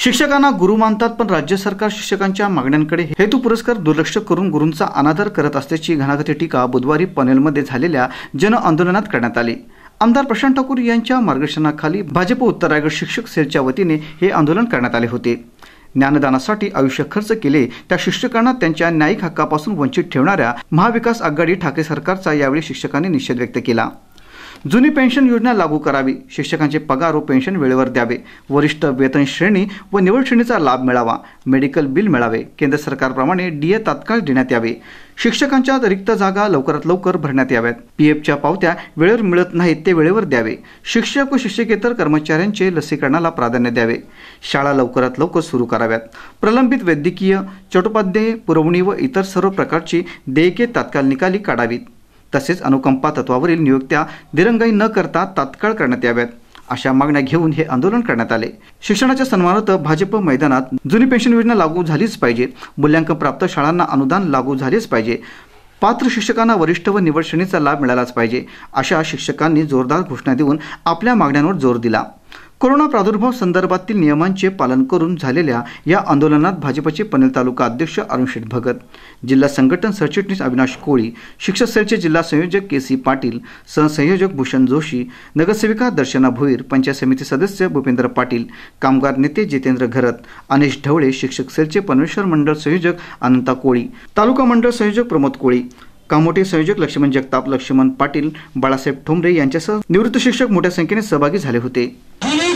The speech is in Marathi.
शिक्षकांना गुरु मानतात पण राज्य सरकार शिक्षकांच्या मागण्यांकडे हेतू पुरस्कार दुर्लक्ष करून गुरूंचा अनादर करत असल्याची घणाघाती टीका बुधवारी पनेलमध्ये झालेल्या जन आंदोलनात करण्यात आली आमदार प्रशांत ठाकूर यांच्या मार्गदर्शनाखाली भाजप उत्तर रायगड शिक्षक सेलच्या वतीने हे आंदोलन करण्यात आले होते ज्ञानदानासाठी आयुष्य खर्च केले त्या शिक्षकांना त्यांच्या न्यायिक हक्कापासून वंचित ठेवणाऱ्या महाविकास आघाडी ठाकरे सरकारचा यावेळी शिक्षकांनी निषेध व्यक्त केला जुनी पेन्शन योजना लागू करावी शिक्षकांचे पगार व पेन्शन वेळेवर द्यावे वरिष्ठ वेतन श्रेणी व निवड श्रेणीचा लाभ मिळावा मेडिकल बिल मिळावे केंद्र सरकारप्रमाणे डीए तात्काळ देण्यात यावे शिक्षकांच्या रिक्त जागा लवकरात लवकर भरण्यात याव्यात पीएफच्या पावत्या वेळेवर मिळत नाहीत ते वेळेवर द्यावे शिक्षक व शिक्षकेतर कर्मचाऱ्यांचे लसीकरणाला प्राधान्य द्यावे शाळा लवकरात लवकर सुरू कराव्यात प्रलंबित वैद्यकीय चटोपाध्याय पुरवणी व इतर सर्व प्रकारची देयके तात्काळ निकाली काढावीत तसेच अनुकंपा तत्वावरील नियुक्त्या दिरंगाई न करता तात्काळ करण्यात याव्यात अशा मागण्या घेऊन हे आंदोलन करण्यात आले शिक्षणाच्या सन्मानार्थ भाजप मैदानात जुनी पेन्शन योजना लागू झालीच पाहिजे मूल्यांकन प्राप्त शाळांना अनुदान लागू झालेच पाहिजे पात्र शिक्षकांना वरिष्ठ व निवड श्रेणीचा लाभ मिळालाच पाहिजे अशा शिक्षकांनी जोरदार घोषणा देऊन आपल्या मागण्यांवर जोर दिला कोरोना प्रादुर्भाव संदर्भातील नियमांचे पालन करून झालेल्या या आंदोलनात भाजपचे पनेल तालुका अध्यक्ष शेठ भगत जिल्हा संघटन सरचिटणीस अविनाश कोळी शिक्षक सेलचे जिल्हा संयोजक के सी पाटील सहसंयोजक भूषण जोशी नगरसेविका दर्शना भोईर पंचायत समिती सदस्य भूपेंद्र पाटील कामगार नेते जितेंद्र घरत अनेश ढवळे शिक्षक सेलचे पनवेश्वर मंडळ संयोजक अनंता कोळी तालुका मंडळ संयोजक प्रमोद कोळी कामोटे संयोजक लक्ष्मण जगताप लक्ष्मण पाटील बाळासाहेब ठोंबरे यांच्यासह निवृत्त शिक्षक मोठ्या संख्येने सहभागी झाले होते